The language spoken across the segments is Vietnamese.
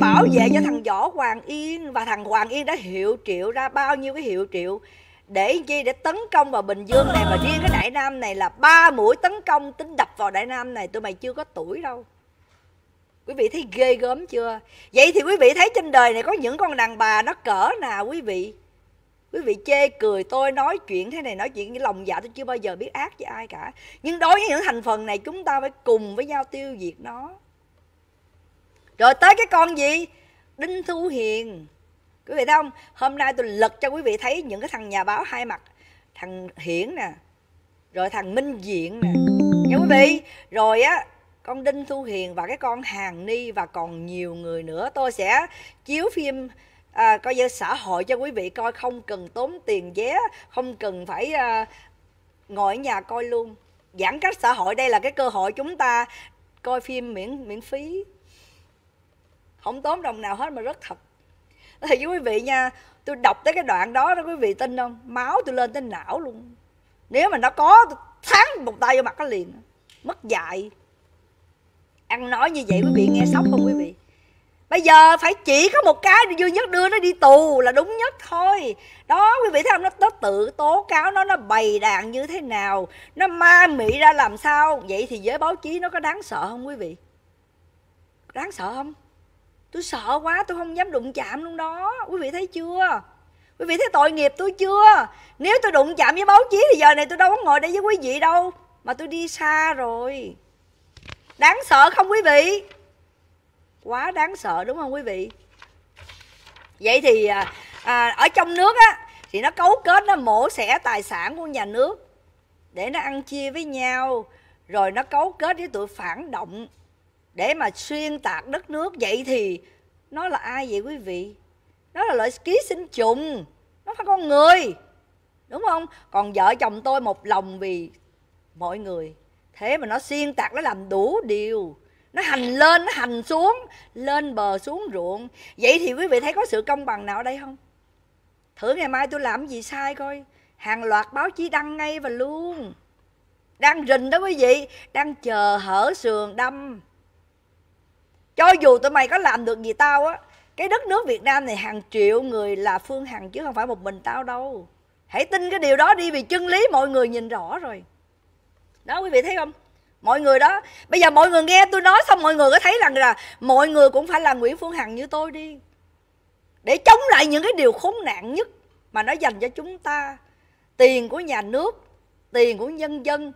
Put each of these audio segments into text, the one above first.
bảo vệ cho thằng võ hoàng yên và thằng hoàng yên đã hiệu triệu ra bao nhiêu cái hiệu triệu để chi để tấn công vào bình dương này mà riêng cái đại nam này là ba mũi tấn công tính đập vào đại nam này tụi mày chưa có tuổi đâu quý vị thấy ghê gớm chưa vậy thì quý vị thấy trên đời này có những con đàn bà nó cỡ nào quý vị quý vị chê cười tôi nói chuyện thế này nói chuyện cái lòng dạ tôi chưa bao giờ biết ác với ai cả nhưng đối với những thành phần này chúng ta phải cùng với nhau tiêu diệt nó rồi tới cái con gì đinh thu hiền quý vị thấy không hôm nay tôi lật cho quý vị thấy những cái thằng nhà báo hai mặt thằng hiển nè rồi thằng minh diện nè nha quý vị rồi á con đinh thu hiền và cái con hàng ni và còn nhiều người nữa tôi sẽ chiếu phim à, coi như xã hội cho quý vị coi không cần tốn tiền vé không cần phải à, ngồi ở nhà coi luôn giãn cách xã hội đây là cái cơ hội chúng ta coi phim miễn miễn phí không tốn đồng nào hết mà rất thật Thì quý vị nha tôi đọc tới cái đoạn đó đó quý vị tin không máu tôi lên tới não luôn nếu mà nó có tôi thắng một tay vô mặt nó liền mất dạy ăn nói như vậy quý vị nghe sốc không quý vị bây giờ phải chỉ có một cái duy nhất đưa nó đi tù là đúng nhất thôi đó quý vị thấy không nó, nó tự tố cáo nó nó bày đàn như thế nào nó ma mị ra làm sao vậy thì giới báo chí nó có đáng sợ không quý vị đáng sợ không tôi sợ quá tôi không dám đụng chạm luôn đó quý vị thấy chưa quý vị thấy tội nghiệp tôi chưa nếu tôi đụng chạm với báo chí thì giờ này tôi đâu có ngồi đây với quý vị đâu mà tôi đi xa rồi đáng sợ không quý vị quá đáng sợ đúng không quý vị vậy thì à, à ở trong nước á thì nó cấu kết nó mổ xẻ tài sản của nhà nước để nó ăn chia với nhau rồi nó cấu kết với tụi phản động để mà xuyên tạc đất nước vậy thì nó là ai vậy quý vị nó là loại ký sinh trùng nó phải con người đúng không còn vợ chồng tôi một lòng vì mọi người thế mà nó xuyên tạc nó làm đủ điều nó hành lên nó hành xuống lên bờ xuống ruộng vậy thì quý vị thấy có sự công bằng nào ở đây không thử ngày mai tôi làm gì sai coi hàng loạt báo chí đăng ngay và luôn đang rình đó quý vị đang chờ hở sườn đâm cho dù tụi mày có làm được gì tao á cái đất nước việt nam này hàng triệu người là phương hằng chứ không phải một mình tao đâu hãy tin cái điều đó đi vì chân lý mọi người nhìn rõ rồi đó quý vị thấy không mọi người đó bây giờ mọi người nghe tôi nói xong mọi người có thấy rằng là mọi người cũng phải là nguyễn phương hằng như tôi đi để chống lại những cái điều khốn nạn nhất mà nó dành cho chúng ta tiền của nhà nước tiền của nhân dân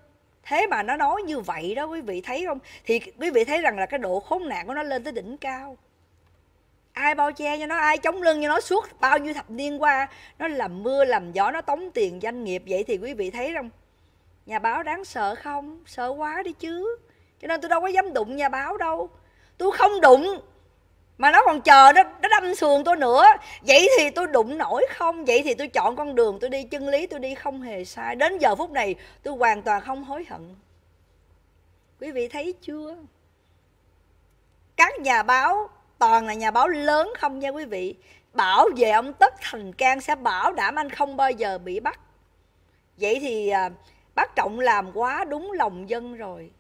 thế mà nó nói như vậy đó quý vị thấy không thì quý vị thấy rằng là cái độ khốn nạn của nó lên tới đỉnh cao ai bao che cho nó ai chống lưng cho nó suốt bao nhiêu thập niên qua nó làm mưa làm gió nó tống tiền doanh nghiệp vậy thì quý vị thấy không nhà báo đáng sợ không sợ quá đi chứ cho nên tôi đâu có dám đụng nhà báo đâu tôi không đụng mà nó còn chờ nó, nó đâm sườn tôi nữa vậy thì tôi đụng nổi không vậy thì tôi chọn con đường tôi đi chân lý tôi đi không hề sai đến giờ phút này tôi hoàn toàn không hối hận quý vị thấy chưa các nhà báo toàn là nhà báo lớn không nha quý vị bảo về ông tất thành can sẽ bảo đảm anh không bao giờ bị bắt vậy thì à, bác trọng làm quá đúng lòng dân rồi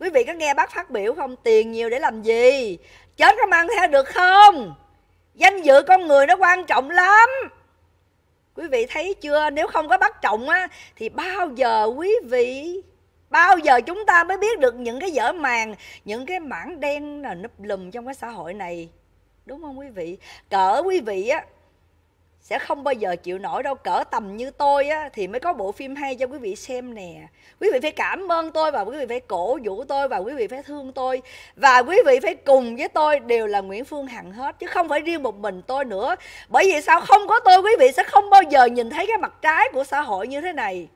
quý vị có nghe bác phát biểu không tiền nhiều để làm gì chết có mang theo được không danh dự con người nó quan trọng lắm quý vị thấy chưa nếu không có bác trọng á thì bao giờ quý vị bao giờ chúng ta mới biết được những cái dở màng những cái mảng đen là núp lùm trong cái xã hội này đúng không quý vị cỡ quý vị á sẽ không bao giờ chịu nổi đâu cỡ tầm như tôi á thì mới có bộ phim hay cho quý vị xem nè quý vị phải cảm ơn tôi và quý vị phải cổ vũ tôi và quý vị phải thương tôi và quý vị phải cùng với tôi đều là nguyễn phương hằng hết chứ không phải riêng một mình tôi nữa bởi vì sao không có tôi quý vị sẽ không bao giờ nhìn thấy cái mặt trái của xã hội như thế này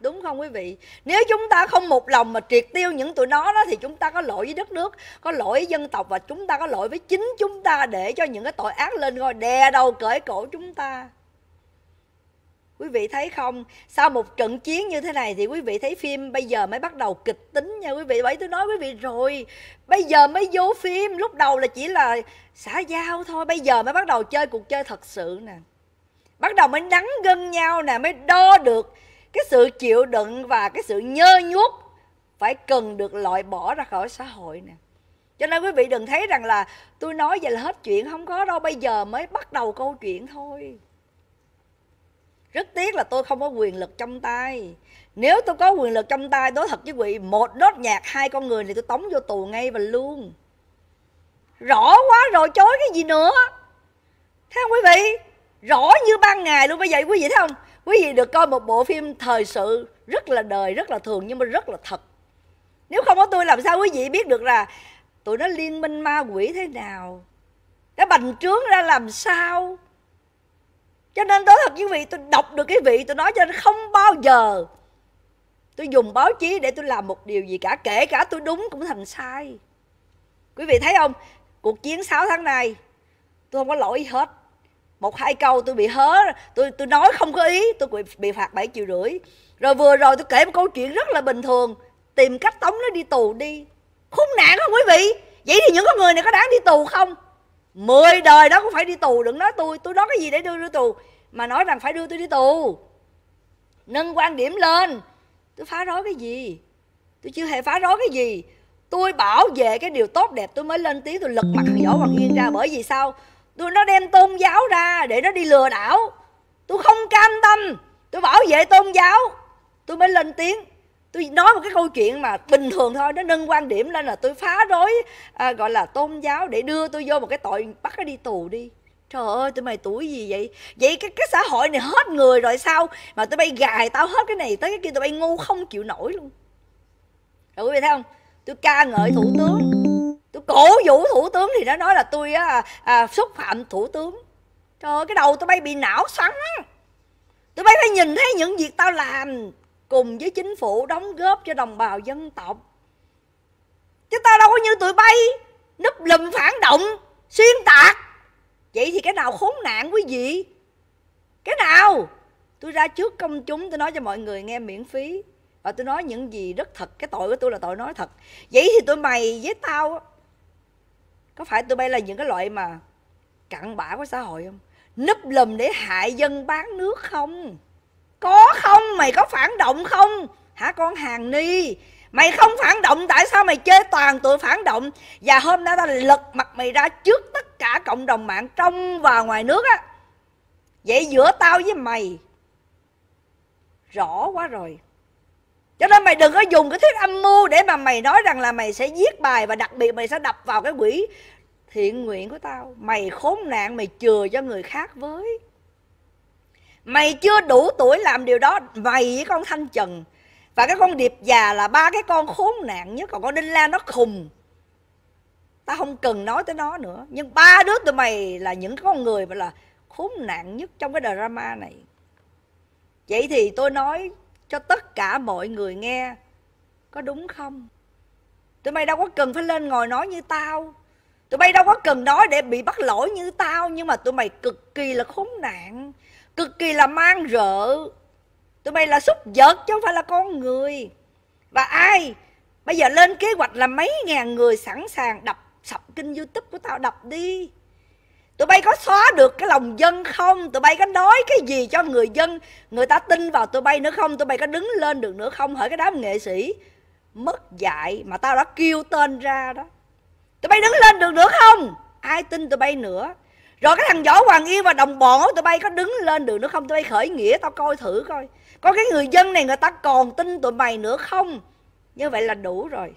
đúng không quý vị nếu chúng ta không một lòng mà triệt tiêu những tụi nó đó thì chúng ta có lỗi với đất nước có lỗi với dân tộc và chúng ta có lỗi với chính chúng ta để cho những cái tội ác lên ngôi đè đầu cởi cổ chúng ta quý vị thấy không sau một trận chiến như thế này thì quý vị thấy phim bây giờ mới bắt đầu kịch tính nha quý vị bởi tôi nói quý vị rồi bây giờ mới vô phim lúc đầu là chỉ là xã giao thôi bây giờ mới bắt đầu chơi cuộc chơi thật sự nè bắt đầu mới đắng gân nhau nè mới đo được cái sự chịu đựng và cái sự nhơ nhuốc phải cần được loại bỏ ra khỏi xã hội nè cho nên quý vị đừng thấy rằng là tôi nói vậy là hết chuyện không có đâu bây giờ mới bắt đầu câu chuyện thôi rất tiếc là tôi không có quyền lực trong tay nếu tôi có quyền lực trong tay đối thật với quý vị một nốt nhạc hai con người thì tôi tống vô tù ngay và luôn rõ quá rồi chối cái gì nữa thấy không quý vị rõ như ban ngày luôn bây giờ quý vị thấy không quý vị được coi một bộ phim thời sự rất là đời rất là thường nhưng mà rất là thật nếu không có tôi làm sao quý vị biết được là tụi nó liên minh ma quỷ thế nào nó bành trướng ra làm sao cho nên nói thật với vị tôi đọc được cái vị tôi nói cho nên không bao giờ tôi dùng báo chí để tôi làm một điều gì cả kể cả tôi đúng cũng thành sai quý vị thấy không cuộc chiến 6 tháng này tôi không có lỗi hết một hai câu tôi bị hớ tôi tôi nói không có ý tôi bị, bị phạt bảy triệu rưỡi rồi vừa rồi tôi kể một câu chuyện rất là bình thường tìm cách tống nó đi tù đi khốn nạn không quý vị vậy thì những con người này có đáng đi tù không mười đời đó cũng phải đi tù đừng nói tôi tôi nói cái gì để đưa đi tù mà nói rằng phải đưa tôi đi tù nâng quan điểm lên tôi phá rối cái gì tôi chưa hề phá rối cái gì tôi bảo vệ cái điều tốt đẹp tôi mới lên tiếng tôi lật mặt võ hoàng yên ra bởi vì sao tôi nó đem tôn giáo ra để nó đi lừa đảo tôi không cam tâm tôi bảo vệ tôn giáo tôi mới lên tiếng tôi nói một cái câu chuyện mà bình thường thôi nó nâng quan điểm lên là tôi phá rối à, gọi là tôn giáo để đưa tôi vô một cái tội bắt nó đi tù đi trời ơi tụi mày tuổi gì vậy vậy cái cái xã hội này hết người rồi sao mà tụi bay gài tao hết cái này tới cái kia tụi bay ngu không chịu nổi luôn rồi quý vị thấy không tôi ca ngợi thủ tướng tôi cổ vũ thủ tướng thì nó nói là tôi á, à, xúc phạm thủ tướng trời ơi cái đầu tôi bay bị não xoắn tôi bay phải nhìn thấy những việc tao làm cùng với chính phủ đóng góp cho đồng bào dân tộc chứ tao đâu có như tụi bay núp lùm phản động xuyên tạc vậy thì cái nào khốn nạn quý vị cái nào tôi ra trước công chúng tôi nói cho mọi người nghe miễn phí và tôi nói những gì rất thật cái tội của tôi là tội nói thật vậy thì tụi mày với tao có phải tụi bay là những cái loại mà cặn bã của xã hội không núp lùm để hại dân bán nước không có không mày có phản động không hả con hàng ni mày không phản động tại sao mày chơi toàn tụi phản động và hôm nay tao lật mặt mày ra trước tất cả cộng đồng mạng trong và ngoài nước á vậy giữa tao với mày rõ quá rồi cho nên mày đừng có dùng cái thuyết âm mưu để mà mày nói rằng là mày sẽ viết bài và đặc biệt mày sẽ đập vào cái quỹ thiện nguyện của tao mày khốn nạn mày chừa cho người khác với mày chưa đủ tuổi làm điều đó mày với con thanh trần và cái con điệp già là ba cái con khốn nạn nhất còn con đinh la nó khùng ta không cần nói tới nó nữa nhưng ba đứa tụi mày là những con người mà là khốn nạn nhất trong cái drama này vậy thì tôi nói cho tất cả mọi người nghe có đúng không tụi bay đâu có cần phải lên ngồi nói như tao tụi bay đâu có cần nói để bị bắt lỗi như tao nhưng mà tụi mày cực kỳ là khốn nạn cực kỳ là mang rợ tụi mày là súc vật chứ không phải là con người và ai bây giờ lên kế hoạch là mấy ngàn người sẵn sàng đập sập kênh youtube của tao đập đi tụi bay có xóa được cái lòng dân không tụi bay có nói cái gì cho người dân người ta tin vào tụi bay nữa không tụi bay có đứng lên được nữa không hỏi cái đám nghệ sĩ mất dạy mà tao đã kêu tên ra đó tụi bay đứng lên được nữa không ai tin tụi bay nữa rồi cái thằng võ hoàng yên và đồng bọn tụi bay có đứng lên được nữa không tụi bay khởi nghĩa tao coi thử coi có cái người dân này người ta còn tin tụi mày nữa không như vậy là đủ rồi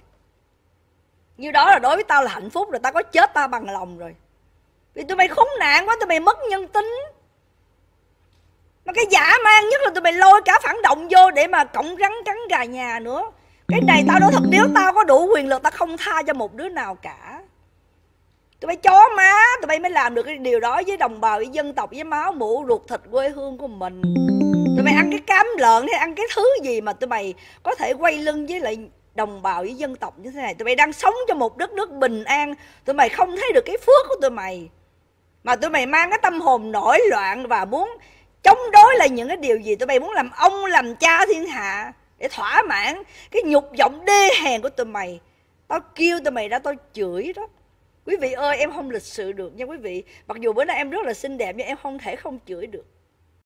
như đó là đối với tao là hạnh phúc rồi tao có chết tao bằng lòng rồi vì tụi mày khốn nạn quá tụi mày mất nhân tính mà cái giả mang nhất là tụi mày lôi cả phản động vô để mà cộng rắn cắn gà nhà nữa cái này tao nói thật nếu tao có đủ quyền lực tao không tha cho một đứa nào cả tụi bay chó má tụi bay mới làm được cái điều đó với đồng bào với dân tộc với máu mũ ruột thịt quê hương của mình tụi mày ăn cái cám lợn hay ăn cái thứ gì mà tụi mày có thể quay lưng với lại đồng bào với dân tộc như thế này tụi mày đang sống cho một đất nước bình an tụi mày không thấy được cái phước của tụi mày mà tụi mày mang cái tâm hồn nổi loạn và muốn chống đối lại những cái điều gì tụi mày muốn làm ông làm cha thiên hạ để thỏa mãn cái nhục vọng đê hèn của tụi mày tao kêu tụi mày ra tao chửi đó quý vị ơi em không lịch sự được nha quý vị mặc dù bữa nay em rất là xinh đẹp nhưng em không thể không chửi được